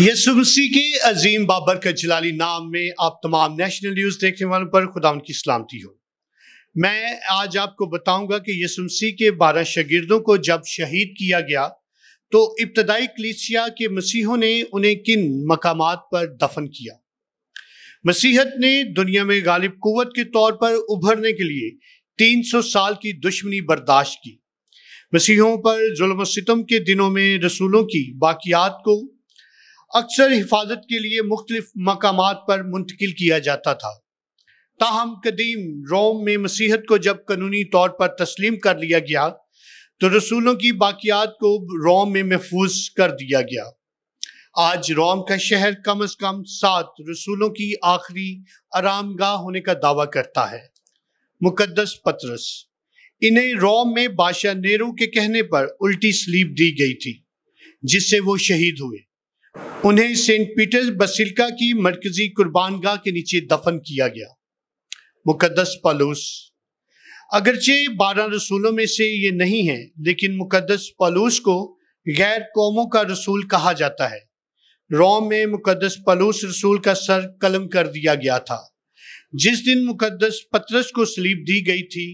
यसुमसी के अजीम बाबर का जलाली नाम में आप तमाम नेशनल न्यूज़ देखने वालों पर खुदा उनकी सलामती हो मैं आज आपको बताऊंगा कि यसुमसी के बारह शगिर्दों को जब शहीद किया गया तो इब्तदाई कलीसिया के मसीहों ने उन्हें किन मकाम पर दफन किया मसीहत ने दुनिया में गालिब कुत के तौर पर उभरने के लिए 300 साल की दुश्मनी बर्दाश्त की मसीहों पर जुल्म सितम के दिनों में रसूलों की बाकियात को अक्सर हिफाजत के लिए मुख्तलिफ मकाम पर मुंतकिल किया जाता था ताहम कदीम रोम में मसीहत को जब कानूनी तौर पर तस्लीम कर लिया गया तो रसूलों की बाकियात को रोम में महफूज कर दिया गया आज रोम का शहर कम अज कम सात रसूलों की आखिरी आरामगाह होने का दावा करता है मुकदस पत्रस इन्हें रोम में बादशाह नेहरू के कहने पर उल्टी स्लीप दी गई थी जिससे वो शहीद हुए उन्हें सेंट पीटर्स बसिल्का की मरकजी कुर्बानगाह के नीचे दफन किया गया मुकदस पलूस अगरचे बारह रसूलों में से ये नहीं है लेकिन मुकदस पलूस को गैर कौमों का रसूल कहा जाता है रोम में मुकदस पलूस रसूल का सर कलम कर दिया गया था जिस दिन मुकदस पत्रस को स्लीप दी गई थी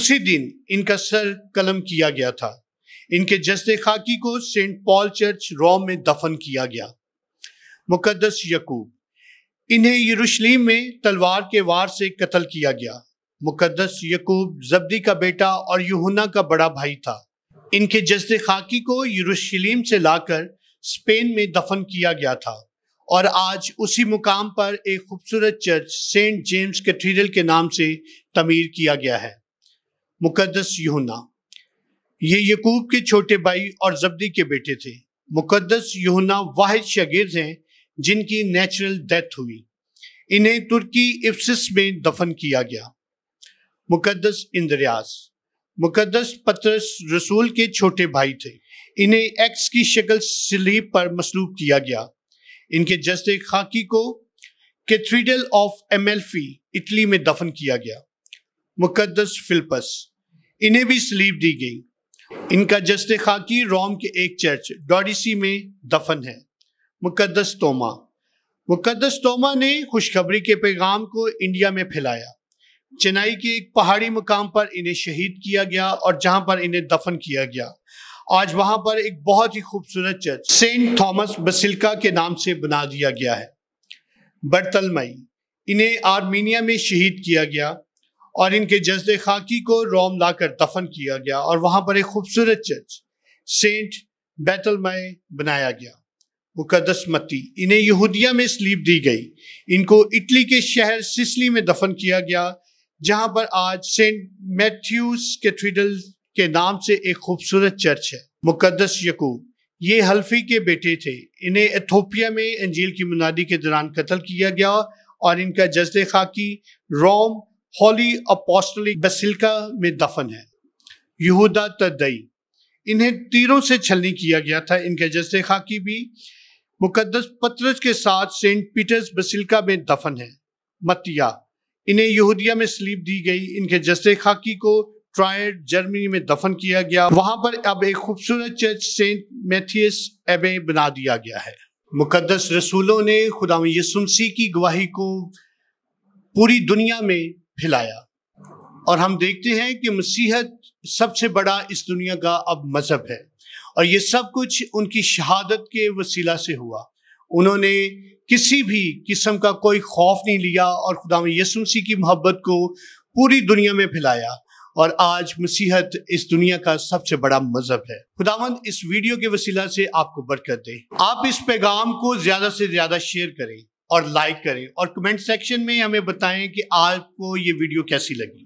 उसी दिन इनका सर कलम किया गया था इनके जस्ते खाकी को सेंट पॉल चर्च रोम में दफन किया गया मुकदस यकूब इन्हें यरूशलेम में तलवार के वार से कत्ल किया गया मुकदस यकूब जब्दी का बेटा और यूहना का बड़ा भाई था इनके जस्द खाकी को यरूशलेम से लाकर स्पेन में दफन किया गया था और आज उसी मुकाम पर एक खूबसूरत चर्च सेंट जेम्स कैथीड्रल के नाम से तमीर किया गया है मुकदस यूहना ये यकूब के छोटे भाई और जब्दी के बेटे थे मुकदस यूहना वाहिद शागिर्द हैं जिनकी नेचुरल डेथ हुई इन्हें तुर्की इफ्सिस में दफन किया गया मुकद्दस इंद्रयास मुकद्दस पत्रस रसूल के छोटे भाई थे इन्हें एक्स की शक्ल स्लीप पर मसलूब किया गया इनके जस्ते खाकी को कैथीड्रल ऑफ एमेल्फी इटली में दफन किया गया मुकद्दस फिल्पस इन्हें भी स्लीप दी गई इनका जस्ते खाकी रोम के एक चर्च डॉडिसी में दफन है मुकदस तोमा मुकदस तोमा ने खुशखबरी के पैगाम को इंडिया में फैलाया चेन्नई के एक पहाड़ी मुकाम पर इन्हें शहीद किया गया और जहां पर इन्हें दफन किया गया आज वहां पर एक बहुत ही खूबसूरत चर्च सेंट थॉमस बसिल्का के नाम से बना दिया गया है बर्तलमई इन्हें आर्मीनिया में शहीद किया गया और इनके जज्द खाकी को रोम लाकर दफन किया गया और वहां पर एक खूबसूरत चर्च सेंट बैतलमय बनाया गया मुकदस मती इन्हें यहूदिया में स्लीप दी गई इनको इटली के शहर सिसली में दफन किया गया जहां पर आज सेंट मैथ्यूज कैथीड्रल के नाम से एक खूबसूरत चर्च है मुकदस यकूब ये हल्फी के बेटे थे इन्हें एथोपिया में अंजील की मुनादी के दौरान कत्ल किया गया और इनका जज्द खाकी रोम हॉली अपोस्टलिक बसिल्का में दफन है यहूदा तदई इन्हें तीरों से छलनी किया गया था इनका जज्द खाकी भी मुकदस पत्र के साथ सेंट पीटर्स बसिल्का में दफन है मतिया इन्हें यहूदिया में स्लीप दी गई इनके जसे खाकी को ट्रायड जर्मनी में दफन किया गया वहां पर अब एक खूबसूरत चर्च सेंट मैथियस एबे बना दिया गया है मुकदस रसूलों ने खुदा यसुमसी की गवाही को पूरी दुनिया में फैलाया और हम देखते हैं कि मसीहत सबसे बड़ा इस दुनिया का अब मजहब है और ये सब कुछ उनकी शहादत के वसीला से हुआ उन्होंने किसी भी किस्म का कोई खौफ नहीं लिया और खुदा यसु की मोहब्बत को पूरी दुनिया में फैलाया और आज मसीहत इस दुनिया का सबसे बड़ा मजहब है खुदावंद इस वीडियो के वसीला से आपको बरकत दे आप इस पैगाम को ज्यादा से ज्यादा शेयर करें और लाइक करें और कमेंट सेक्शन में हमें बताएं कि आपको ये वीडियो कैसी लगी